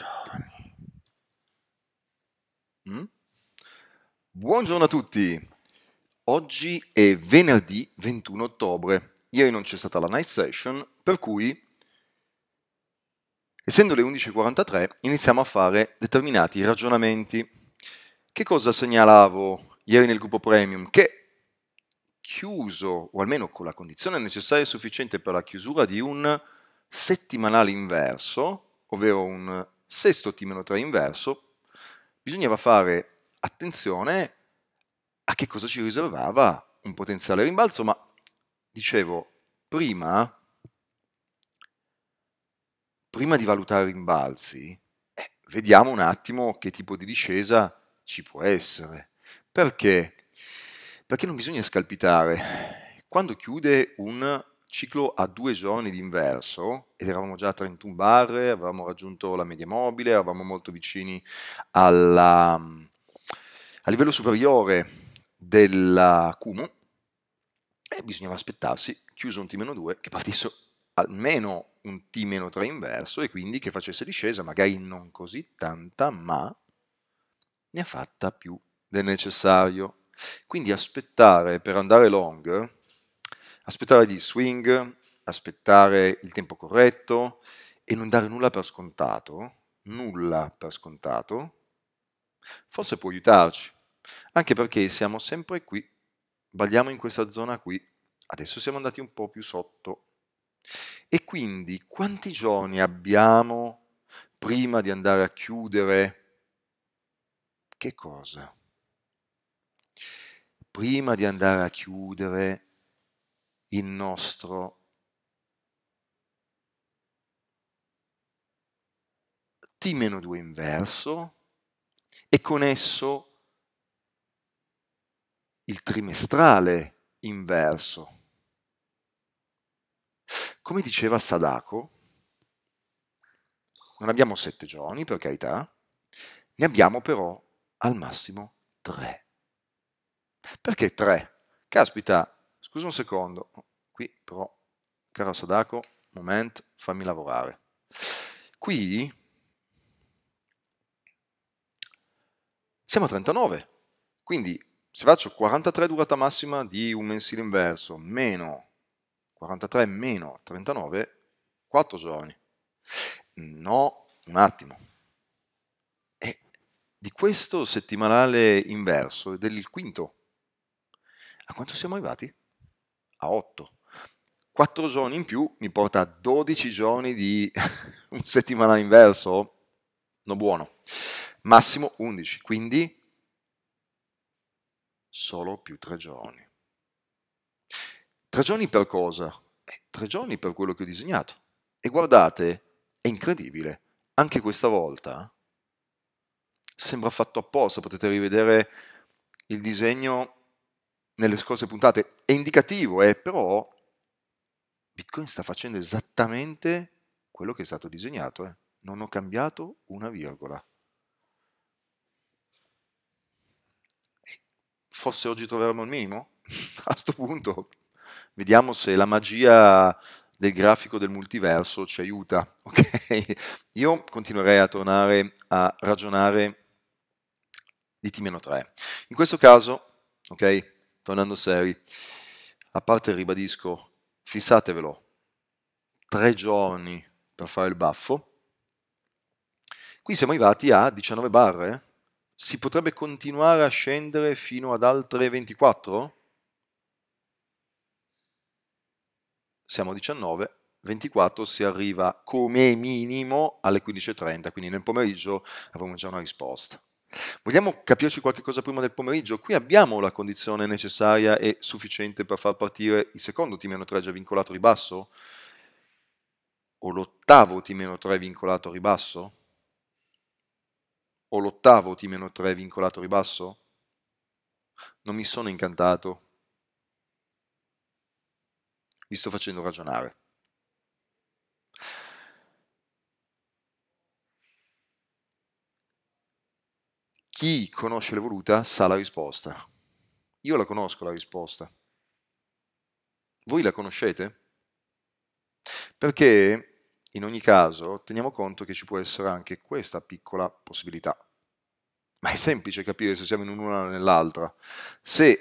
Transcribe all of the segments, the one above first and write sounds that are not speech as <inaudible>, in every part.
ragioni. Mm? Buongiorno a tutti! Oggi è venerdì 21 ottobre. Ieri non c'è stata la night session, per cui, essendo le 11.43, iniziamo a fare determinati ragionamenti. Che cosa segnalavo ieri nel gruppo premium? Che chiuso, o almeno con la condizione necessaria e sufficiente per la chiusura di un settimanale inverso, ovvero un sesto T-3 inverso, bisognava fare attenzione a che cosa ci riservava un potenziale rimbalzo, ma dicevo, prima, prima di valutare i rimbalzi, eh, vediamo un attimo che tipo di discesa ci può essere. Perché? Perché non bisogna scalpitare. Quando chiude un ciclo a due giorni di inverso ed eravamo già a 31 barre, avevamo raggiunto la media mobile, eravamo molto vicini alla, al livello superiore del Cumo e bisognava aspettarsi, chiuso un T-2, che partisse almeno un T-3 inverso e quindi che facesse discesa, magari non così tanta, ma ne ha fatta più del necessario. Quindi aspettare per andare long aspettare gli swing, aspettare il tempo corretto e non dare nulla per scontato, nulla per scontato, forse può aiutarci, anche perché siamo sempre qui, balliamo in questa zona qui, adesso siamo andati un po' più sotto. E quindi quanti giorni abbiamo prima di andare a chiudere che cosa? Prima di andare a chiudere il nostro t-2 inverso e con esso il trimestrale inverso. Come diceva Sadako, non abbiamo sette giorni, per carità, ne abbiamo però al massimo tre. Perché tre? Caspita, scusa un secondo, qui però, caro Sadako, moment, fammi lavorare. Qui siamo a 39, quindi se faccio 43 durata massima di un mensile inverso meno 43 meno 39, 4 giorni. No, un attimo. E di questo settimanale inverso, del quinto, a quanto siamo arrivati? a 8. 4 giorni in più mi porta a 12 giorni di <laughs> un settimanale inverso, no buono, massimo 11, quindi solo più 3 giorni. 3 giorni per cosa? 3 eh, giorni per quello che ho disegnato. E guardate, è incredibile, anche questa volta sembra fatto apposta, potete rivedere il disegno nelle scorse puntate, è indicativo, è eh, però Bitcoin sta facendo esattamente quello che è stato disegnato. Eh. Non ho cambiato una virgola. Eh, forse oggi troveremo il minimo? <laughs> A questo punto vediamo se la magia del grafico del multiverso ci aiuta. <laughs> Okay? Io continuerei a tornare a ragionare di T-3. In questo caso, ok, tornando seri, a parte ribadisco, fissatevelo, tre giorni per fare il baffo, qui siamo arrivati a 19 barre, si potrebbe continuare a scendere fino ad altre 24? Siamo a 19, 24 si arriva come minimo alle 15.30, quindi nel pomeriggio avremo già una risposta. Vogliamo capirci qualche cosa prima del pomeriggio? Qui abbiamo la condizione necessaria e sufficiente per far partire il secondo T-3 già vincolato ribasso? O l'ottavo T-3 vincolato ribasso? O l'ottavo T-3 vincolato ribasso? Non mi sono incantato. Vi sto facendo ragionare. chi conosce l'evoluta sa la risposta. Io la conosco la risposta. Voi la conoscete? Perché in ogni caso teniamo conto che ci può essere anche questa piccola possibilità. Ma è semplice capire se siamo in un'una o nell'altra. Se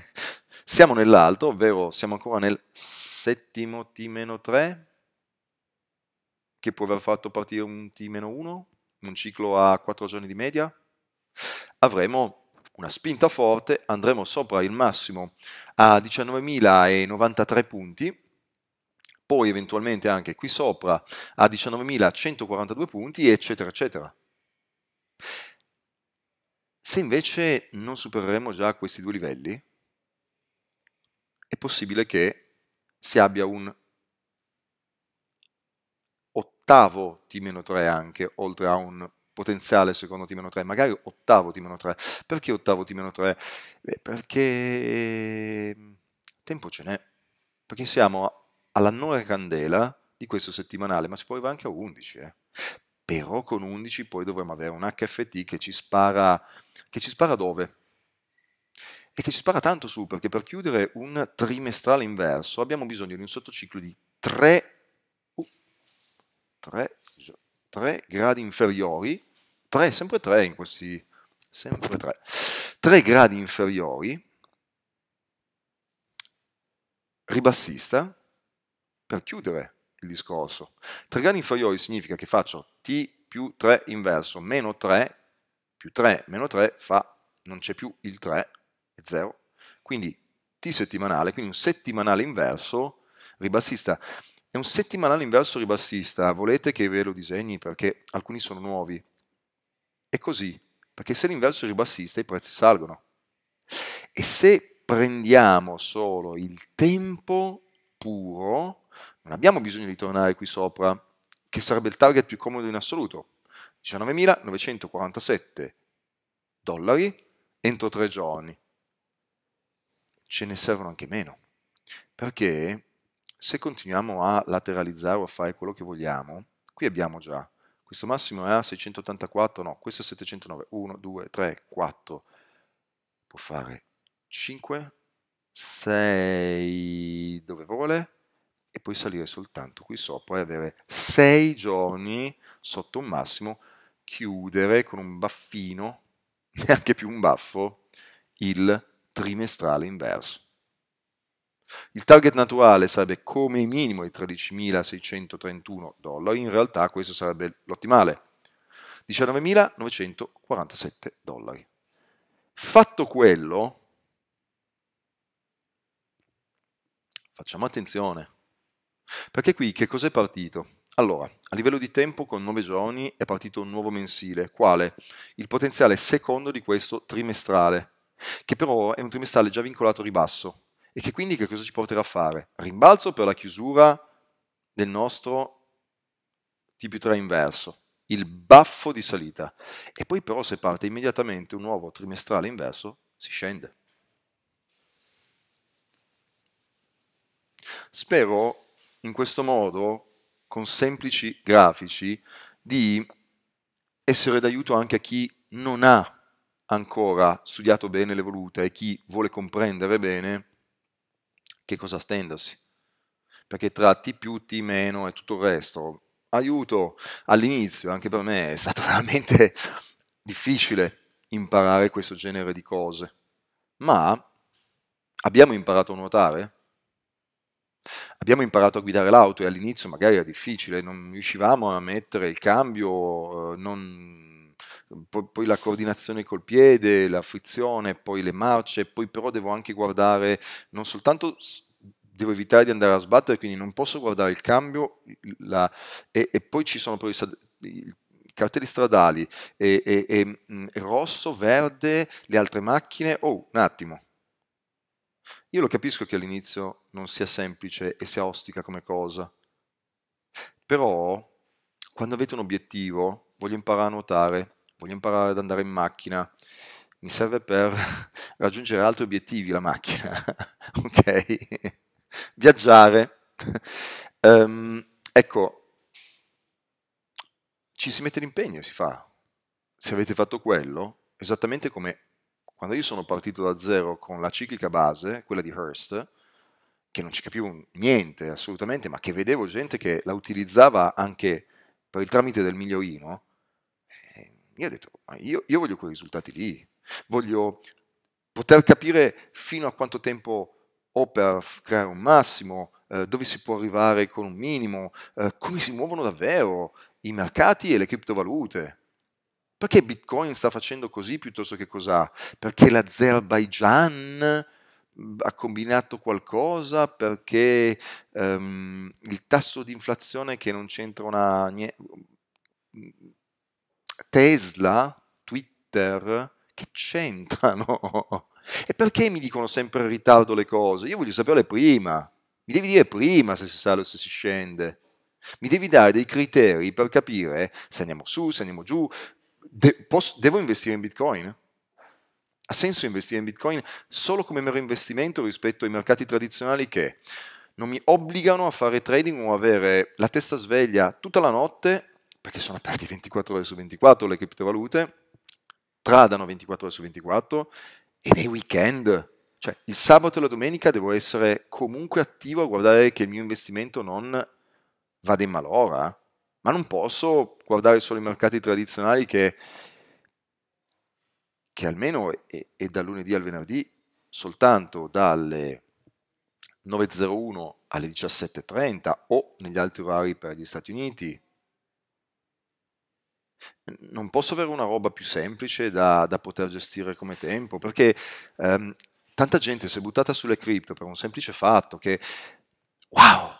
<laughs> siamo nell'altro, ovvero siamo ancora nel settimo T-3, che può aver fatto partire un T-1, un ciclo a 4 giorni di media, avremo una spinta forte, andremo sopra il massimo a 19.093 punti, poi eventualmente anche qui sopra a 19.142 punti, eccetera, eccetera. Se invece non supereremo già questi due livelli, è possibile che si abbia un ottavo T-3 anche, oltre a un potenziale secondo T-3, magari ottavo T-3. Perché ottavo T-3? Beh, perché ehm, tempo ce n'è. Perché siamo alla nona candela di questo settimanale, ma si può arrivare anche a 11. Eh. Però con 11 poi dovremmo avere un HFT che ci spara, che ci spara dove? E che ci spara tanto su, perché per chiudere un trimestrale inverso abbiamo bisogno di un sottociclo di 3, uh, 3, 3 gradi inferiori 3, sempre 3 in questi, sempre 3, 3 gradi inferiori, ribassista, per chiudere il discorso. 3 gradi inferiori significa che faccio t più 3 inverso, meno 3, più 3, meno 3 fa, non c'è più il 3, è 0, quindi t settimanale, quindi un settimanale inverso ribassista. È un settimanale inverso ribassista, volete che ve lo disegni perché alcuni sono nuovi, è così, perché se l'inverso è ribassista i prezzi salgono. E se prendiamo solo il tempo puro, non abbiamo bisogno di tornare qui sopra, che sarebbe il target più comodo in assoluto. 19.947 dollari entro tre giorni. Ce ne servono anche meno, perché se continuiamo a lateralizzare o a fare quello che vogliamo, qui abbiamo già questo massimo è a ah, 684, no, questo è 709. 1, 2, 3, 4, può fare 5, 6 dove vuole e poi salire soltanto qui sopra e avere 6 giorni sotto un massimo, chiudere con un baffino, <laughs> neanche più un baffo, il trimestrale inverso. Il target naturale sarebbe come minimo i 13.631 dollari, in realtà questo sarebbe l'ottimale, 19.947 dollari. Fatto quello, facciamo attenzione, perché qui che cos'è partito? Allora, a livello di tempo con 9 giorni è partito un nuovo mensile, quale? Il potenziale secondo di questo trimestrale, che però è un trimestrale già vincolato a ribasso, e che quindi che cosa ci porterà a fare? Rimbalzo per la chiusura del nostro TP3 inverso, il baffo di salita. E poi però se parte immediatamente un nuovo trimestrale inverso, si scende. Spero in questo modo, con semplici grafici, di essere d'aiuto anche a chi non ha ancora studiato bene le volute e chi vuole comprendere bene che cosa stendersi. Perché tra T più, T meno e tutto il resto, aiuto, all'inizio anche per me è stato <laughs> veramente difficile imparare questo genere di cose. Ma abbiamo imparato a nuotare? Abbiamo imparato a guidare l'auto e all'inizio magari era difficile, non riuscivamo a mettere il cambio, eh, non poi la coordinazione col piede, la frizione, poi le marce, poi però devo anche guardare non soltanto devo evitare di andare a sbattere, quindi non posso guardare il cambio la, e, e, poi ci sono però i, cartelli stradali e, e, e mm, rosso, verde, le altre macchine, oh un attimo, io lo capisco che all'inizio non sia semplice e sia ostica come cosa, però quando avete un obiettivo, voglio imparare a nuotare, voglio imparare ad andare in macchina, mi serve per <laughs> raggiungere altri obiettivi la macchina, <laughs> ok? Viaggiare. Um, ecco, ci si mette l'impegno e si fa. Se avete fatto quello, esattamente come quando io sono partito da zero con la ciclica base, quella di Hearst, che non ci capivo niente assolutamente, ma che vedevo gente che la utilizzava anche per il tramite del migliorino, eh, mi ha detto, ma io, io voglio quei risultati lì, voglio poter capire fino a quanto tempo ho per creare un massimo, eh, dove si può arrivare con un minimo, eh, come si muovono davvero i mercati e le criptovalute. Perché Bitcoin sta facendo così piuttosto che cos'ha? Perché l'Azerbaijan ha combinato qualcosa? Perché um, il tasso di inflazione che non c'entra una... Tesla, Twitter, che c'entrano? E perché mi dicono sempre in ritardo le cose? Io voglio saperle prima. Mi devi dire prima se si sale o se si scende. Mi devi dare dei criteri per capire se andiamo su, se andiamo giù. De- posso, devo investire in Bitcoin? Ha senso investire in Bitcoin solo come mero investimento rispetto ai mercati tradizionali che non mi obbligano a fare trading o avere la testa sveglia tutta la notte perché sono aperte 24 ore su 24 le criptovalute, tradano 24 ore su 24 e nei weekend, cioè il sabato e la domenica devo essere comunque attivo a guardare che il mio investimento non vada in malora, ma non posso guardare solo i mercati tradizionali che, che almeno è, è da lunedì al venerdì soltanto dalle 9.01 alle 17.30 o negli altri orari per gli Stati Uniti non posso avere una roba più semplice da, da poter gestire come tempo, perché ehm, tanta gente si è buttata sulle cripto per un semplice fatto che, wow,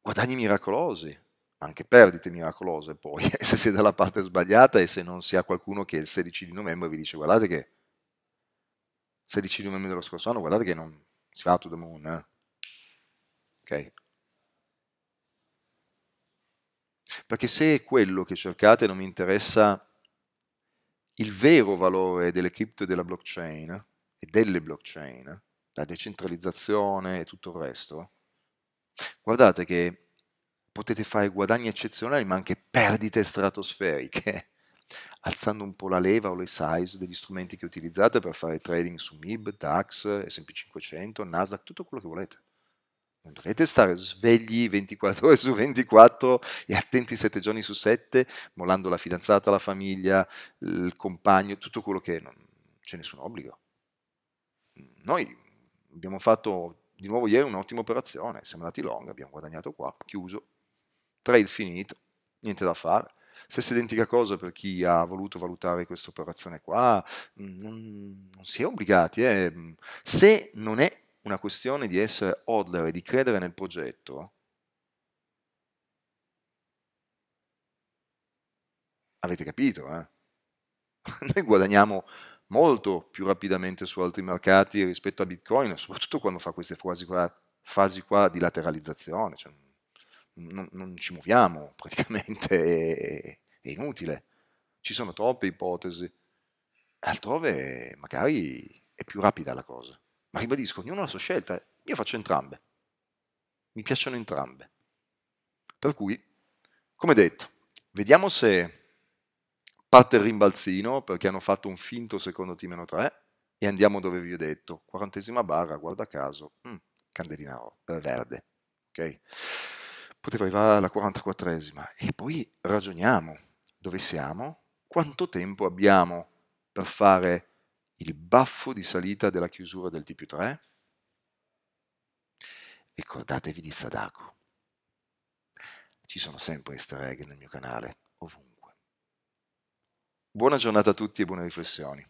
guadagni miracolosi, anche perdite miracolose poi, <laughs> se si è dalla parte sbagliata e se non si ha qualcuno che il 16 di novembre vi dice guardate che, 16 di novembre dello scorso anno, guardate che non si va to the moon, eh? ok? Perché se quello che cercate non mi interessa il vero valore delle cripto e della blockchain e delle blockchain, la decentralizzazione e tutto il resto, guardate che potete fare guadagni eccezionali ma anche perdite stratosferiche, <laughs> alzando un po' la leva o le size degli strumenti che utilizzate per fare trading su MIB, DAX, SP500, Nasdaq, tutto quello che volete. Non dovete stare svegli 24 ore su 24 e attenti 7 giorni su 7, mollando la fidanzata, la famiglia, il compagno, tutto quello che non c'è nessun obbligo. Noi abbiamo fatto di nuovo ieri un'ottima operazione, siamo andati long, abbiamo guadagnato qua, chiuso, trade finito, niente da fare. Stessa identica cosa per chi ha voluto valutare questa operazione qua, non, non si è obbligati, eh. se non è una questione di essere hodler e di credere nel progetto, avete capito, eh? <laughs> noi guadagniamo molto più rapidamente su altri mercati rispetto a Bitcoin, soprattutto quando fa queste fasi qua, fasi qua di lateralizzazione, cioè, non, non, ci muoviamo <laughs> praticamente, è, è, inutile, ci sono troppe ipotesi, altrove magari è più rapida la cosa. Ma ribadisco, ognuno ha la sua scelta. Io faccio entrambe. Mi piacciono entrambe. Per cui, come detto, vediamo se parte il rimbalzino perché hanno fatto un finto secondo T-3 e andiamo dove vi ho detto. Quarantesima barra, guarda caso, mm, candelina eh, verde. Ok? Poteva arrivare alla 44esima. E poi ragioniamo dove siamo, quanto tempo abbiamo per fare il baffo di salita della chiusura del tp 3? Ricordatevi di Sadako. Ci sono sempre easter egg nel mio canale, ovunque. Buona giornata a tutti e buone riflessioni.